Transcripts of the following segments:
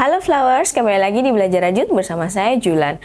Halo Flowers, kembali lagi di Belajar Rajut bersama saya Julan.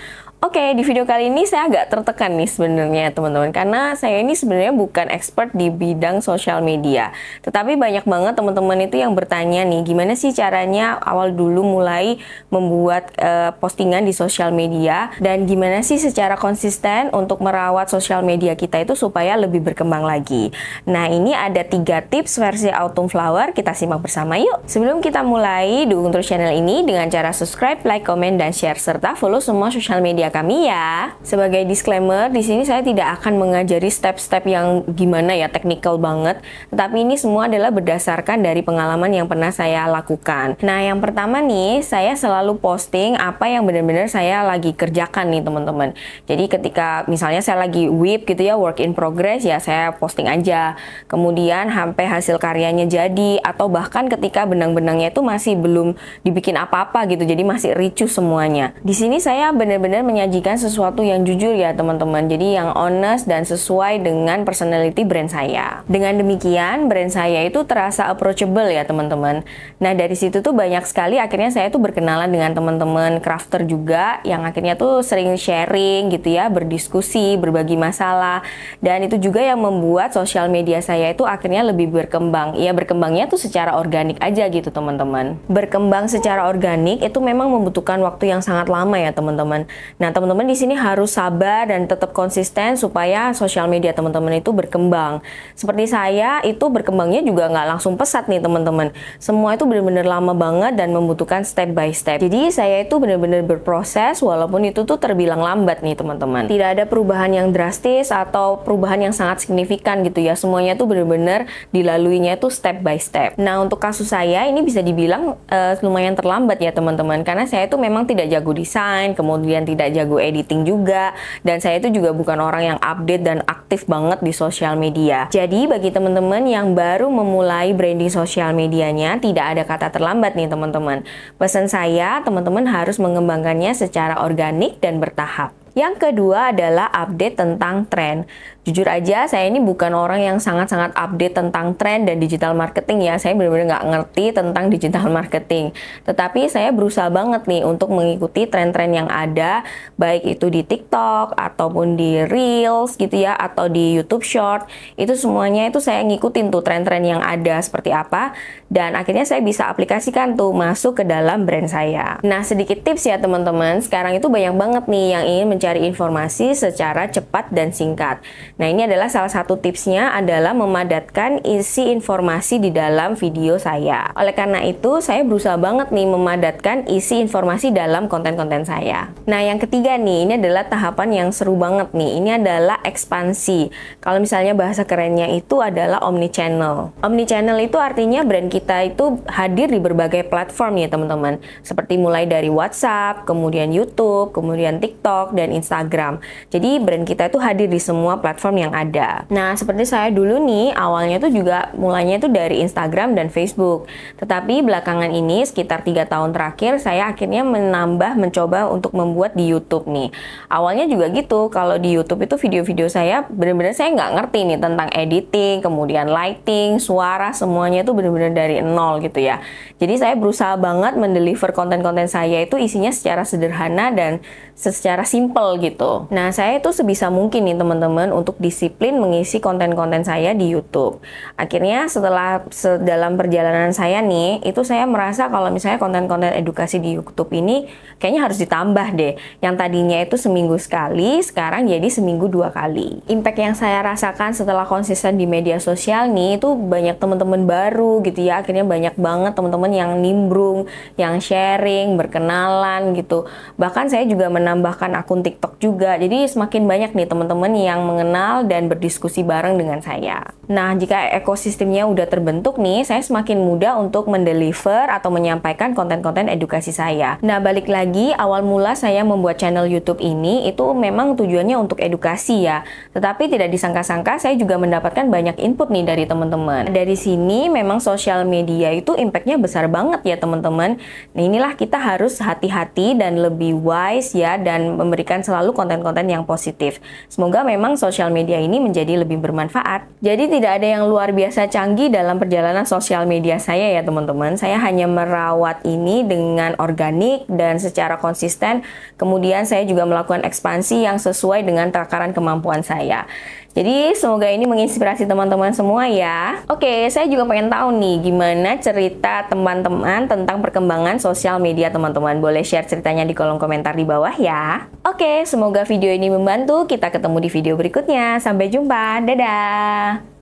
Oke, okay, di video kali ini saya agak tertekan nih sebenarnya teman-teman karena saya ini sebenarnya bukan expert di bidang sosial media. Tetapi banyak banget teman-teman itu yang bertanya nih, gimana sih caranya awal dulu mulai membuat uh, postingan di sosial media dan gimana sih secara konsisten untuk merawat sosial media kita itu supaya lebih berkembang lagi. Nah, ini ada tiga tips versi Autumn Flower, kita simak bersama yuk. Sebelum kita mulai, dukung terus channel ini dengan cara subscribe, like, komen dan share serta follow semua sosial media kami ya. Sebagai disclaimer, di sini saya tidak akan mengajari step-step yang gimana ya technical banget, tetapi ini semua adalah berdasarkan dari pengalaman yang pernah saya lakukan. Nah, yang pertama nih, saya selalu posting apa yang benar-benar saya lagi kerjakan nih, teman-teman. Jadi ketika misalnya saya lagi whip gitu ya, work in progress ya, saya posting aja. Kemudian sampai hasil karyanya jadi atau bahkan ketika benang-benangnya itu masih belum dibikin apa-apa gitu. Jadi masih ricu semuanya. Di sini saya benar-benar menyajikan sesuatu yang jujur ya teman-teman. Jadi yang honest dan sesuai dengan personality brand saya. Dengan demikian, brand saya itu terasa approachable ya teman-teman. Nah dari situ tuh banyak sekali akhirnya saya tuh berkenalan dengan teman-teman crafter juga yang akhirnya tuh sering sharing gitu ya, berdiskusi, berbagi masalah. Dan itu juga yang membuat sosial media saya itu akhirnya lebih berkembang. Ya berkembangnya tuh secara organik aja gitu teman-teman. Berkembang secara organik itu memang membutuhkan waktu yang sangat lama ya teman-teman. Nah, teman-teman di sini harus sabar dan tetap konsisten supaya sosial media teman-teman itu berkembang. Seperti saya itu berkembangnya juga nggak langsung pesat nih teman-teman. Semua itu benar-benar lama banget dan membutuhkan step by step. Jadi saya itu benar-benar berproses walaupun itu tuh terbilang lambat nih teman-teman. Tidak ada perubahan yang drastis atau perubahan yang sangat signifikan gitu ya. Semuanya itu benar-benar dilaluinya itu step by step. Nah, untuk kasus saya ini bisa dibilang uh, lumayan terlambat ya teman-teman karena saya itu memang tidak jago desain, kemudian tidak jago editing juga dan saya itu juga bukan orang yang update dan aktif banget di sosial media. Jadi bagi teman-teman yang baru memulai branding sosial medianya tidak ada kata terlambat nih teman-teman. Pesan saya teman-teman harus mengembangkannya secara organik dan bertahap. Yang kedua adalah update tentang tren. Jujur aja, saya ini bukan orang yang sangat-sangat update tentang tren dan digital marketing ya. Saya benar-benar nggak ngerti tentang digital marketing. Tetapi saya berusaha banget nih untuk mengikuti tren-tren yang ada, baik itu di TikTok ataupun di Reels gitu ya, atau di YouTube Short. Itu semuanya itu saya ngikutin tuh tren-tren yang ada seperti apa. Dan akhirnya saya bisa aplikasikan tuh masuk ke dalam brand saya. Nah, sedikit tips ya teman-teman. Sekarang itu banyak banget nih yang ingin mencoba mencari informasi secara cepat dan singkat. Nah, ini adalah salah satu tipsnya adalah memadatkan isi informasi di dalam video saya. Oleh karena itu, saya berusaha banget nih memadatkan isi informasi dalam konten-konten saya. Nah, yang ketiga nih, ini adalah tahapan yang seru banget nih. Ini adalah ekspansi. Kalau misalnya bahasa kerennya itu adalah omni channel. Omni channel itu artinya brand kita itu hadir di berbagai platform ya, teman-teman. Seperti mulai dari WhatsApp, kemudian YouTube, kemudian TikTok dan Instagram. Jadi brand kita itu hadir di semua platform yang ada. Nah, seperti saya dulu nih, awalnya itu juga mulanya itu dari Instagram dan Facebook. Tetapi belakangan ini sekitar tiga tahun terakhir saya akhirnya menambah mencoba untuk membuat di YouTube nih. Awalnya juga gitu, kalau di YouTube itu video-video saya benar-benar saya nggak ngerti nih tentang editing, kemudian lighting, suara semuanya itu benar-benar dari nol gitu ya. Jadi saya berusaha banget mendeliver konten-konten saya itu isinya secara sederhana dan secara simple gitu. Nah, saya itu sebisa mungkin nih teman-teman untuk disiplin mengisi konten-konten saya di YouTube. Akhirnya setelah dalam perjalanan saya nih, itu saya merasa kalau misalnya konten-konten edukasi di YouTube ini kayaknya harus ditambah deh. Yang tadinya itu seminggu sekali, sekarang jadi seminggu dua kali. Impact yang saya rasakan setelah konsisten di media sosial nih itu banyak teman-teman baru gitu ya. Akhirnya banyak banget teman-teman yang nimbrung, yang sharing, berkenalan gitu. Bahkan saya juga menambahkan akun TikTok juga. Jadi semakin banyak nih teman-teman yang mengenal dan berdiskusi bareng dengan saya. Nah, jika ekosistemnya udah terbentuk nih, saya semakin mudah untuk mendeliver atau menyampaikan konten-konten edukasi saya. Nah, balik lagi awal mula saya membuat channel YouTube ini itu memang tujuannya untuk edukasi ya. Tetapi tidak disangka-sangka saya juga mendapatkan banyak input nih dari teman-teman. Dari sini memang sosial media itu impactnya besar banget ya teman-teman. Nah, inilah kita harus hati-hati dan lebih wise ya dan memberikan memberikan selalu konten-konten yang positif. Semoga memang sosial media ini menjadi lebih bermanfaat. Jadi tidak ada yang luar biasa canggih dalam perjalanan sosial media saya ya teman-teman. Saya hanya merawat ini dengan organik dan secara konsisten. Kemudian saya juga melakukan ekspansi yang sesuai dengan takaran kemampuan saya. Jadi semoga ini menginspirasi teman-teman semua ya. Oke, saya juga pengen tahu nih gimana cerita teman-teman tentang perkembangan sosial media teman-teman. Boleh share ceritanya di kolom komentar di bawah ya. Oke, semoga video ini membantu. Kita ketemu di video berikutnya. Sampai jumpa. Dadah.